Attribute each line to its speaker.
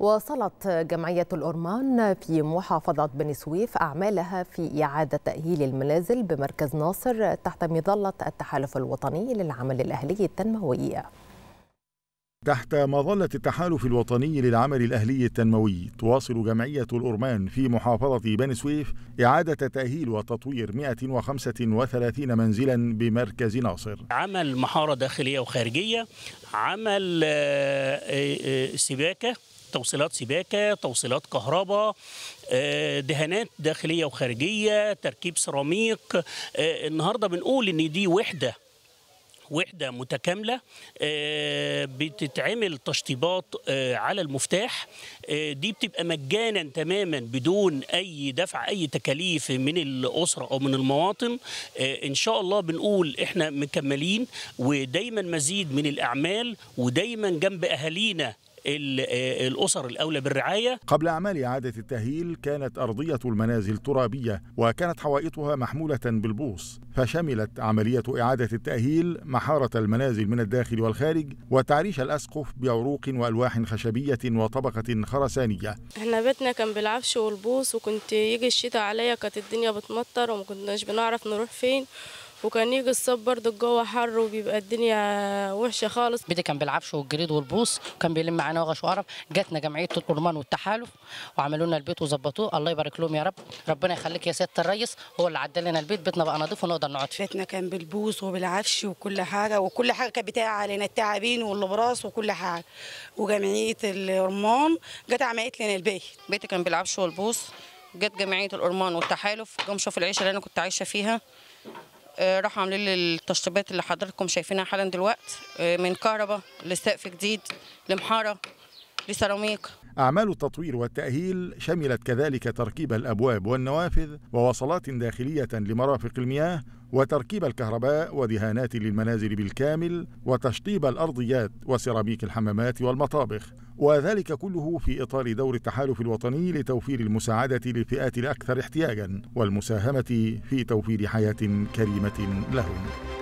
Speaker 1: واصلت جمعية الأرمان في محافظة بني سويف أعمالها في إعادة تأهيل المنازل بمركز ناصر تحت مظلة التحالف الوطني للعمل الأهلي التنموي
Speaker 2: تحت مظلة التحالف الوطني للعمل الأهلي التنموي تواصل جمعية الأرمان في محافظة بني سويف إعادة تأهيل وتطوير 135 منزلا بمركز ناصر
Speaker 1: عمل محارة داخلية وخارجية عمل آه، آه، آه، سباكة توصيلات سباكه توصيلات كهرباء آه، دهانات داخليه وخارجيه تركيب سيراميك آه، النهارده بنقول ان دي وحده وحده متكامله آه، بتتعمل تشطيبات على المفتاح دي بتبقى مجانا تماما بدون اي دفع اي تكاليف من الاسره او من المواطن ان شاء الله بنقول احنا مكملين ودايما مزيد من الاعمال ودايما جنب اهالينا آه، الأسر
Speaker 2: الأولى بالرعاية قبل أعمال إعادة التأهيل كانت أرضية المنازل ترابية وكانت حوائطها محمولة بالبوص فشملت عملية إعادة التأهيل محارة المنازل من الداخل والخارج وتعريش الأسقف بعروق وألواح خشبية وطبقة خرسانية
Speaker 1: احنا بيتنا كان بالعفش والبوص وكنت يجي الشتاء عليا كانت الدنيا بتمطر وما كناش بنعرف نروح فين وكان يجي الصب برضه الجو حر وبيبقى الدنيا وحشه خالص بيتي كان بالعفش والجريد والبوص وكان بيلم معانا وغش وقرف جاتنا جمعيه الأرمان والتحالف وعملوا لنا البيت وظبطوه الله يبارك لهم يا رب ربنا يخليك يا سياده الريس هو اللي عدل لنا البيت بيتنا بقى نظيف ونقدر نقعد فيه بيتنا كان بالبوص وبالعفش وكل حاجه وكل حاجه كانت بتاع علينا التعابين والبراس وكل حاجه وجمعيه الأرمان جت عملت لنا البيت بيتي كان بالعفش والبوص جت جمعيه الأرمان والتحالف جم شافوا العيشه اللي انا كنت عايشه فيها آه، راحوا عاملين التشطيبات اللي حضراتكم شايفينها حالا دلوقتي آه، من كهرباء لسقف جديد لمحاره لسيراميك
Speaker 2: أعمال التطوير والتأهيل شملت كذلك تركيب الأبواب والنوافذ ووصلات داخلية لمرافق المياه وتركيب الكهرباء ودهانات للمنازل بالكامل وتشطيب الأرضيات وسيراميك الحمامات والمطابخ وذلك كله في إطار دور التحالف الوطني لتوفير المساعدة للفئات الأكثر احتياجا والمساهمة في توفير حياة كريمة لهم